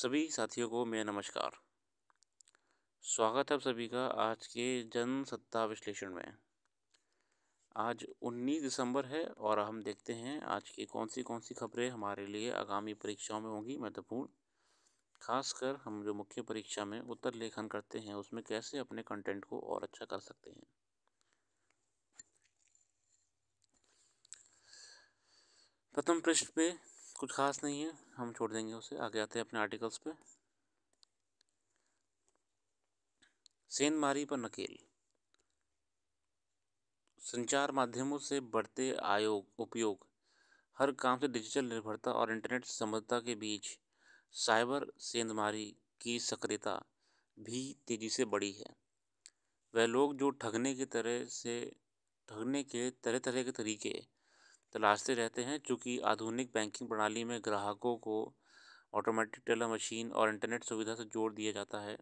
सभी साथियों को मेरा नमस्कार स्वागत है आप सभी का आज के जनसत्ता विश्लेषण में आज 19 दिसंबर है और हम देखते हैं आज की कौन सी कौन सी खबरें हमारे लिए आगामी परीक्षाओं में होंगी महत्वपूर्ण खासकर हम जो मुख्य परीक्षा में उत्तर लेखन करते हैं उसमें कैसे अपने कंटेंट को और अच्छा कर सकते हैं प्रथम पृष्ठ पे कुछ खास नहीं है हम छोड़ देंगे उसे आगे आते हैं अपने आर्टिकल्स पे सेन मारी पर नकेल संचार माध्यमों से बढ़ते आयोग उपयोग हर काम से डिजिटल निर्भरता और इंटरनेट समझता के बीच साइबर सेंधमारी की सक्रियता भी तेज़ी से बढ़ी है वह लोग जो ठगने की तरह से ठगने के तरह तरह के तरीके तलाशते रहते हैं चूँकि आधुनिक बैंकिंग प्रणाली में ग्राहकों को ऑटोमेटिक टेलर मशीन और इंटरनेट सुविधा से जोड़ दिया जाता है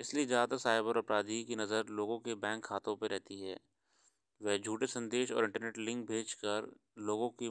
इसलिए ज़्यादातर साइबर अपराधी की नज़र लोगों के बैंक खातों पर रहती है वह झूठे संदेश और इंटरनेट लिंक भेजकर लोगों की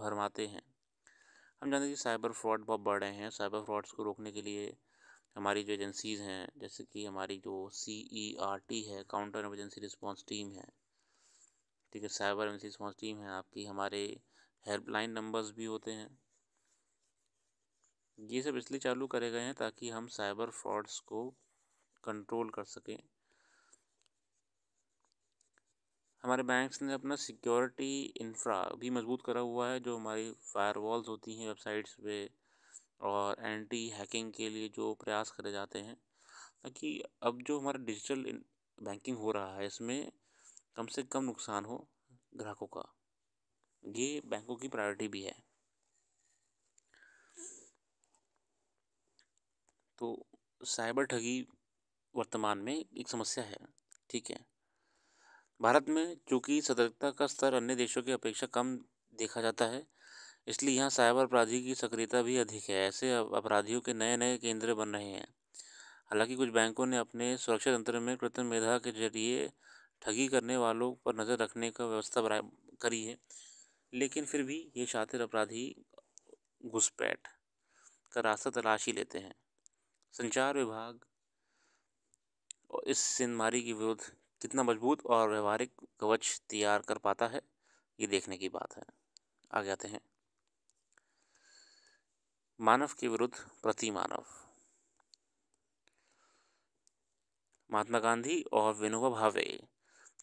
भरमाते हैं हम जानते हैं कि साइबर फ्रॉड बहुत बढ़ रहे हैं साइबर फ्रॉड्स को रोकने के लिए हमारी जो एजेंसीज़ हैं जैसे कि हमारी जो सी ई आर टी है काउंटर एमरजेंसी रिस्पॉन्स टीम है ठीक है साइबर एम रिस्पॉन्स टीम है आपकी हमारे हेल्पलाइन नंबर्स भी होते हैं ये सब इसलिए चालू करे गए हैं ताकि हम साइबर फ्रॉड्स को कंट्रोल कर सकें हमारे बैंक्स ने अपना सिक्योरिटी इंफ्रा भी मजबूत करा हुआ है जो हमारी फायरवॉल्स होती हैं वेबसाइट्स पे और एंटी हैकिंग के लिए जो प्रयास करे जाते हैं ताकि अब जो हमारा डिजिटल बैंकिंग हो रहा है इसमें कम से कम नुकसान हो ग्राहकों का ये बैंकों की प्रायोरिटी भी है तो साइबर ठगी वर्तमान में एक समस्या है ठीक है भारत में चूंकि सतर्कता का स्तर अन्य देशों की अपेक्षा कम देखा जाता है इसलिए यहाँ साइबर अपराधी की सक्रियता भी अधिक है ऐसे अपराधियों के नए नए केंद्र बन रहे हैं हालांकि कुछ बैंकों ने अपने सुरक्षा तंत्र में कृत्रिम मेधा के जरिए ठगी करने वालों पर नज़र रखने का व्यवस्था करी है लेकिन फिर भी ये शातिर अपराधी घुसपैठ का रास्ता तलाश ही लेते हैं संचार विभाग और इस सिंधमारी के विरुद्ध कितना मजबूत और व्यवहारिक कवच तैयार कर पाता है ये देखने की बात है आगे आते हैं मानव के विरुद्ध प्रति मानव महात्मा गांधी और विनोबा भावे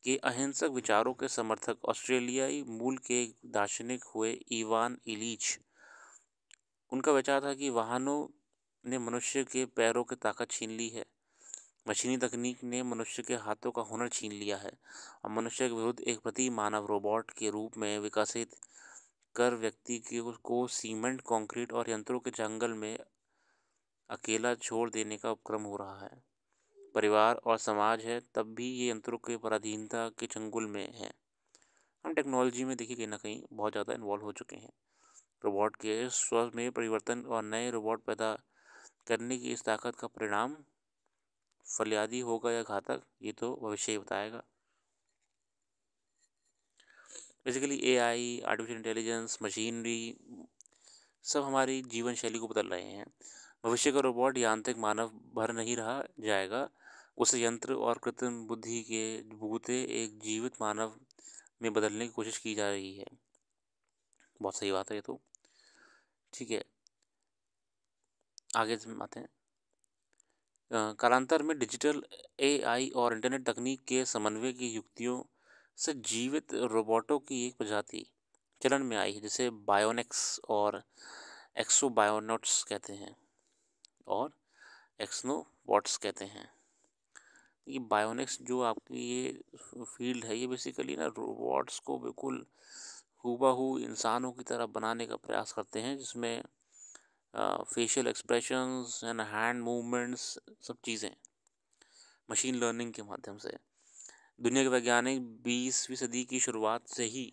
के अहिंसक विचारों के समर्थक ऑस्ट्रेलियाई मूल के दार्शनिक हुए इवान इलीच उनका विचार था कि वाहनों ने मनुष्य के पैरों की ताकत छीन ली है मशीनी तकनीक ने मनुष्य के हाथों का हुनर छीन लिया है और मनुष्य के विरुद्ध एक प्रति मानव रोबोट के रूप में विकसित कर व्यक्ति के को सीमेंट कंक्रीट और यंत्रों के जंगल में अकेला छोड़ देने का उपक्रम हो रहा है परिवार और समाज है तब भी ये यंत्रों के पराधीनता के चंगुल में है हम टेक्नोलॉजी में देखिए कहीं ना कहीं बहुत ज़्यादा इन्वॉल्व हो चुके हैं रोबोट के स्व में परिवर्तन और नए रोबोट पैदा करने की इस ताकत का परिणाम फलियादी होगा या घातक ये तो भविष्य ही बताएगा basically A I artificial intelligence machinery सब हमारी जीवन शैली को बदल रहे हैं भविष्य का रोबोट यांत्रिक मानव भर नहीं रहा जाएगा उसे यंत्र और कृत्रिम बुद्धि के बूते एक जीवित मानव में बदलने की कोशिश की जा रही है बहुत सही बात है ये तो ठीक है आगे आते हैं कालांतर में डिजिटल एआई और इंटरनेट तकनीक के समन्वय की युक्तियों से जीवित रोबोटों की एक प्रजाति चलन में आई है जिसे बायोनेक्स और बायोनोट्स कहते हैं एक्सनो वॉट्स कहते हैं ये बायोनिक्स जो आपकी ये फील्ड है ये बेसिकली ना रोबोट्स को बिल्कुल हुबाहू इंसानों की तरह बनाने का प्रयास करते हैं जिसमें facial expressions and hand movements सब चीज़ें मशीन लर्निंग के माध्यम से दुनिया के वैज्ञानिक बीसवीं सदी की शुरुआत से ही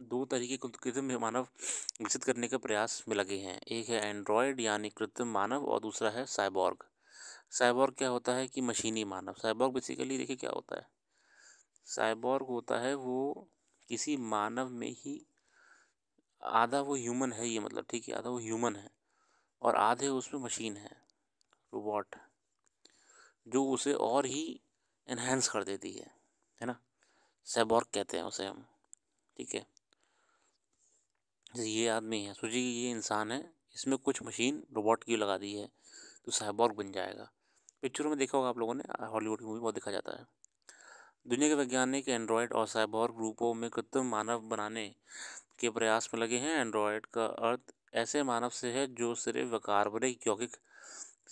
दो तरीके कृत्रिम मानव विकसित करने के प्रयास में लगे हैं एक है एंड्रॉयड यानी कृत्रिम मानव और दूसरा है साइबॉर्ग साइबॉर्ग क्या होता है कि मशीनी मानव साइबॉर्ग बेसिकली देखिए क्या होता है साइबॉर्ग होता है वो किसी मानव में ही आधा वो ह्यूमन है ये मतलब ठीक है आधा वो ह्यूमन है और आधे उसमें मशीन है रोबोट जो उसे और ही इन्हेंस कर देती है है ना साइबॉर्ग कहते हैं उसे हम ठीक है ये आदमी है सोचिए ये इंसान है इसमें कुछ मशीन रोबोट की लगा दी है तो साइबॉर्ग बन जाएगा पिक्चरों में देखा होगा आप लोगों ने हॉलीवुड की मूवी बहुत देखा जाता है दुनिया के वैज्ञानिक एंड्रॉयड और साइबॉर्ग रूपों में कृत्रिम मानव बनाने के प्रयास में लगे हैं एंड्रॉयड का अर्थ ऐसे मानव से है जो सिर्फ कार्बनिक यौगिक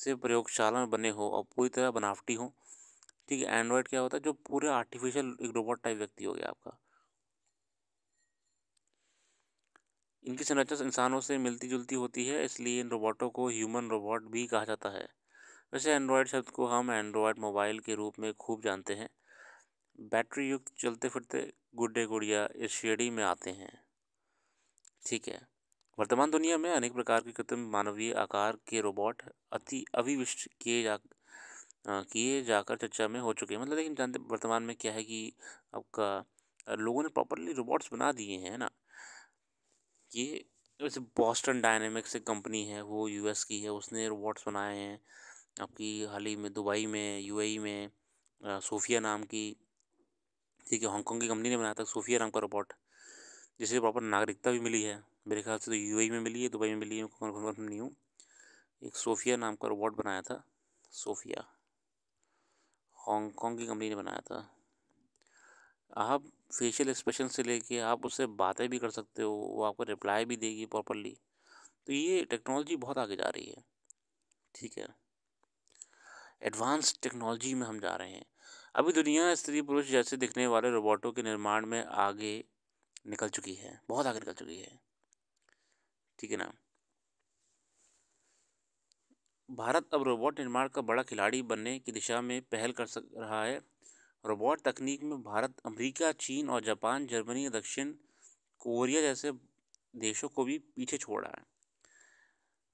से प्रयोगशाला में बने हो और पूरी तरह बनावटी हो ठीक है एंड्रॉयड क्या होता है जो पूरे आर्टिफिशियल एक रोबोट टाइप व्यक्ति हो गया आपका इनकी संरचना इंसानों से मिलती जुलती होती है इसलिए इन रोबोटों को ह्यूमन रोबोट भी कहा जाता है वैसे एंड्रॉयड शब्द को हम एंड्रॉयड मोबाइल के रूप में खूब जानते हैं बैटरी युक्त चलते फिरते गुड्डे गुड़िया इस श्रेणी में आते हैं ठीक है वर्तमान दुनिया में अनेक प्रकार के कृत्रिम मानवीय आकार के रोबोट अति अभिविष्ट किए जा किए जाकर चर्चा में हो चुके हैं मतलब लेकिन जानते वर्तमान में क्या है कि आपका लोगों ने प्रॉपरली रोबोट्स बना दिए हैं ना ये वैसे बॉस्टन डायनेमिक्स एक कंपनी है वो यूएस की है उसने रोबोट्स बनाए हैं आपकी हाल ही में दुबई में यूएई e में सोफिया नाम की ठीक है हांगकॉन्ग की कंपनी ने बनाया था सोफिया नाम का रोबोट जिसे प्रॉपर नागरिकता भी मिली है मेरे ख्याल से तो यू e में मिली है दुबई में मिली है नहीं हूँ एक सोफिया नाम का रोबोट बनाया था सोफिया हांगकॉन्ग की कंपनी ने बनाया था आप फेशियल एक्सप्रेशन से लेके आप उससे बातें भी कर सकते हो वो आपको रिप्लाई भी देगी प्रॉपरली तो ये टेक्नोलॉजी बहुत आगे जा रही है ठीक है एडवांस टेक्नोलॉजी में हम जा रहे हैं अभी दुनिया स्त्री पुरुष जैसे दिखने वाले रोबोटों के निर्माण में आगे निकल चुकी है बहुत आगे निकल चुकी है ठीक है ना भारत अब रोबोट निर्माण का बड़ा खिलाड़ी बनने की दिशा में पहल कर सक रहा है रोबोट तकनीक में भारत अमेरिका चीन और जापान जर्मनी दक्षिण कोरिया जैसे देशों को भी पीछे छोड़ा है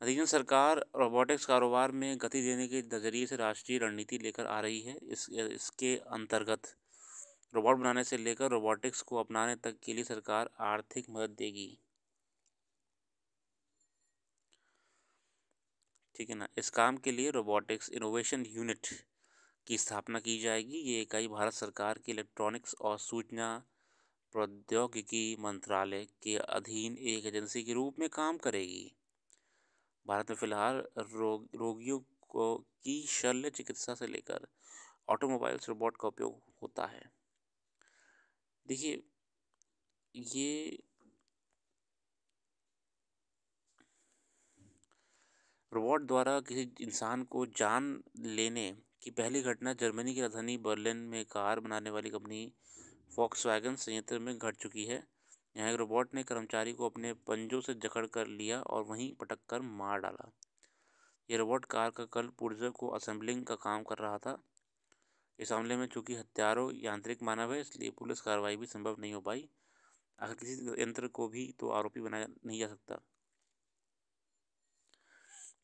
नतीजन सरकार रोबोटिक्स कारोबार में गति देने के नज़रिए से राष्ट्रीय रणनीति लेकर आ रही है इस इसके अंतर्गत रोबोट बनाने से लेकर रोबोटिक्स को अपनाने तक के लिए सरकार आर्थिक मदद देगी ठीक है ना इस काम के लिए रोबोटिक्स इनोवेशन यूनिट की स्थापना की जाएगी ये इकाई भारत सरकार के इलेक्ट्रॉनिक्स और सूचना प्रौद्योगिकी मंत्रालय के अधीन एक एजेंसी के रूप में काम करेगी भारत में फिलहाल रोग रोगियों को की शल्य चिकित्सा से लेकर ऑटोमोबाइल्स रोबोट का उपयोग होता है देखिए ये रोबोट द्वारा किसी इंसान को जान लेने की पहली घटना जर्मनी की राजधानी बर्लिन में कार बनाने वाली कंपनी फॉक्सवैगन संयंत्र में घट चुकी है यहाँ एक रोबोट ने कर्मचारी को अपने पंजों से जकड़ कर लिया और वहीं पटक कर मार डाला ये रोबोट कार का कल पुर्जे को असेंबलिंग का काम कर रहा था इस हमले में चूंकि हथियारों यांत्रिक मानव है इसलिए पुलिस कार्रवाई भी संभव नहीं हो पाई आखिर किसी यंत्र को भी तो आरोपी बनाया नहीं जा सकता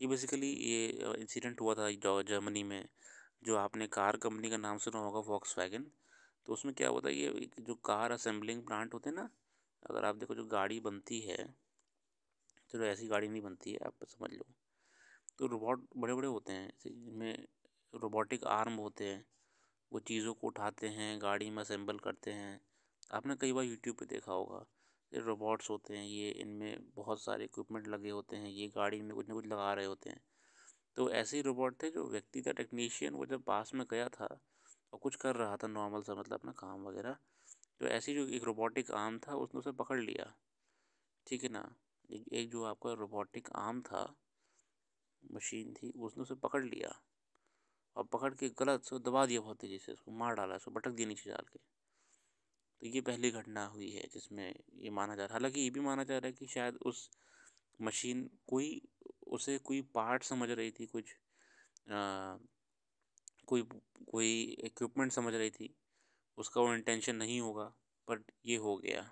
ये बेसिकली ये इंसिडेंट हुआ था जर्मनी में जो आपने कार कंपनी का नाम सुना होगा वॉक्स वैगन तो उसमें क्या होता है ये जो कार असेंबलिंग प्लांट होते हैं ना अगर आप देखो जो गाड़ी बनती है चलो ऐसी गाड़ी नहीं बनती है आप समझ लो तो रोबोट बड़े बड़े होते हैं जिनमें रोबोटिक आर्म होते हैं वो चीज़ों को उठाते हैं गाड़ी में असेंबल करते हैं आपने कई बार यूट्यूब पे देखा होगा ये रोबोट्स होते हैं ये इनमें बहुत सारे इक्विपमेंट लगे होते हैं ये गाड़ी में कुछ ना कुछ लगा रहे होते हैं तो ऐसे ही रोबोट थे जो व्यक्ति का टेक्नीशियन वो जब पास में गया था और कुछ कर रहा था नॉर्मल सा मतलब अपना काम वगैरह तो ऐसी जो एक रोबोटिक आर्म था उसने उसे पकड़ लिया ठीक है ना एक, एक जो आपका रोबोटिक आर्म था मशीन थी उसने उसे पकड़ लिया और पकड़ के गलत से दबा दिया बहुत तेज़ी से उसको मार डाला उसको भटक दिया नीचे डाल के तो ये पहली घटना हुई है जिसमें ये माना जा रहा है हालांकि ये भी माना जा रहा है कि शायद उस मशीन कोई उसे कोई पार्ट समझ रही थी कुछ आ, कोई कोई इक्विपमेंट समझ रही थी उसका वो इंटेंशन नहीं होगा बट ये हो गया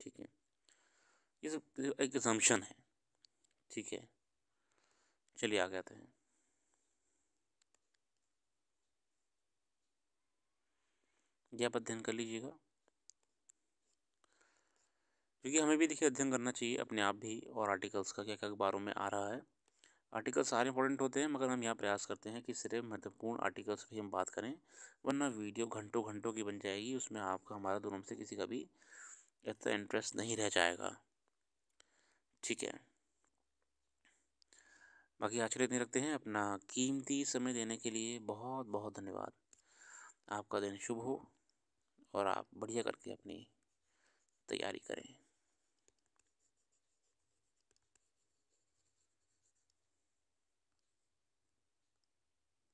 ठीक है ये सब एक एग्जम्पन है ठीक है चलिए आ गया हैं ये आप अध्ययन कर लीजिएगा क्योंकि हमें भी देखिए अध्ययन करना चाहिए अपने आप भी और आर्टिकल्स का क्या क्या अखबारों में आ रहा है आर्टिकल्स सारे इंपॉर्टेंट होते हैं मगर हम यहाँ प्रयास करते हैं कि सिर्फ महत्वपूर्ण आर्टिकल्स पर हम बात करें वरना वीडियो घंटों घंटों की बन जाएगी उसमें आपका हमारा दोनों से किसी का भी इतना इंटरेस्ट नहीं रह जाएगा ठीक है बाकी आज के रखते हैं अपना कीमती समय देने के लिए बहुत बहुत धन्यवाद आपका दिन शुभ हो और आप बढ़िया करके अपनी तैयारी करें